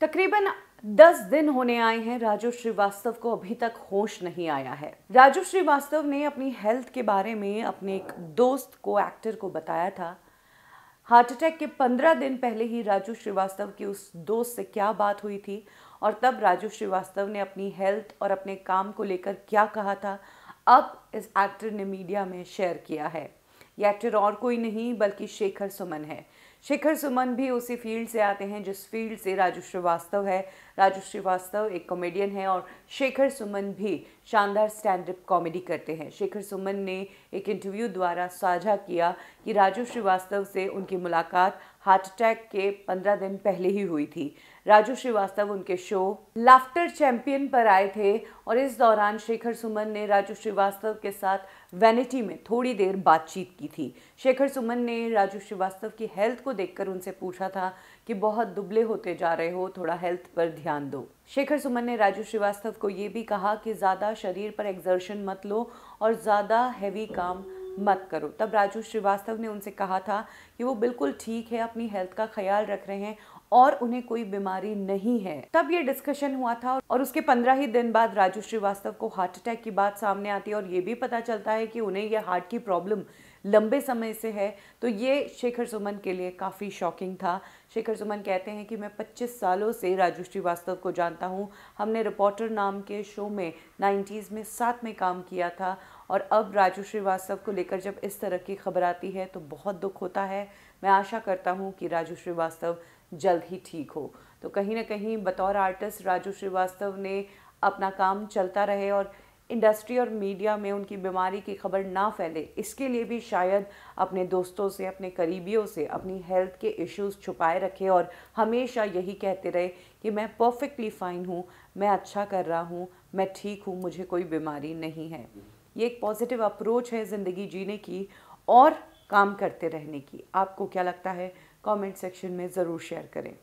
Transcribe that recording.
तकरीबन दस दिन होने आए हैं राजू श्रीवास्तव को अभी तक होश नहीं आया है राजू श्रीवास्तव ने अपनी हेल्थ के बारे में अपने एक दोस्त को एक्टर को बताया था हार्ट अटैक के पंद्रह दिन पहले ही राजू श्रीवास्तव की उस दोस्त से क्या बात हुई थी और तब राजू श्रीवास्तव ने अपनी हेल्थ और अपने काम को लेकर क्या कहा था अब इस एक्टर ने मीडिया में शेयर किया है ये एक्टर और कोई नहीं बल्कि शेखर सुमन है शिखर सुमन भी उसी फील्ड से आते हैं जिस फील्ड से राजू श्रीवास्तव है राजू श्रीवास्तव एक कॉमेडियन है और शेखर सुमन भी शानदार स्टैंड अप कॉमेडी करते हैं शेखर सुमन ने एक इंटरव्यू द्वारा साझा किया कि राजू श्रीवास्तव से उनकी मुलाकात हार्ट अटैक के पंद्रह दिन पहले ही हुई थी राजू श्रीवास्तव उनके शो लाफ्टर चैंपियन पर आए थे और इस दौरान शेखर सुमन ने राजू श्रीवास्तव के साथ वैनिटी में थोड़ी देर बातचीत की थी शेखर सुमन ने राजू श्रीवास्तव की हेल्थ को देखकर उनसे पूछा था कि बहुत दुबले होते जा रहे हो थोड़ा हेल्थ पर ध्यान दो शेखर सुमन ने राजू श्रीवास्तव को ये भी कहा कि ज़्यादा शरीर पर एग्जर्शन मत लो और ज़्यादा हैवी काम मत करो तब राजू श्रीवास्तव ने उनसे कहा था कि वो बिल्कुल ठीक है अपनी हेल्थ का ख्याल रख रहे हैं और उन्हें कोई बीमारी नहीं है तब ये डिस्कशन हुआ था और उसके पंद्रह ही दिन बाद राजू श्रीवास्तव को हार्ट अटैक की बात सामने आती है और ये भी पता चलता है कि उन्हें यह हार्ट की प्रॉब्लम लंबे समय से है तो ये शेखर सुमन के लिए काफ़ी शॉकिंग था शेखर सुमन कहते हैं कि मैं 25 सालों से राजू श्रीवास्तव को जानता हूँ हमने रिपोर्टर नाम के शो में 90s में साथ में काम किया था और अब राजू श्रीवास्तव को लेकर जब इस तरह की खबर आती है तो बहुत दुख होता है मैं आशा करता हूँ कि राजू श्रीवास्तव जल्द ही ठीक हो तो कहीं ना कहीं बतौर आर्टिस्ट राजू श्रीवास्तव ने अपना काम चलता रहे और इंडस्ट्री और मीडिया में उनकी बीमारी की खबर ना फैले इसके लिए भी शायद अपने दोस्तों से अपने करीबियों से अपनी हेल्थ के इश्यूज छुपाए रखे और हमेशा यही कहते रहे कि मैं परफेक्टली फ़ाइन हूँ मैं अच्छा कर रहा हूँ मैं ठीक हूँ मुझे कोई बीमारी नहीं है ये एक पॉजिटिव अप्रोच है ज़िंदगी जीने की और काम करते रहने की आपको क्या लगता है कमेंट सेक्शन में ज़रूर शेयर करें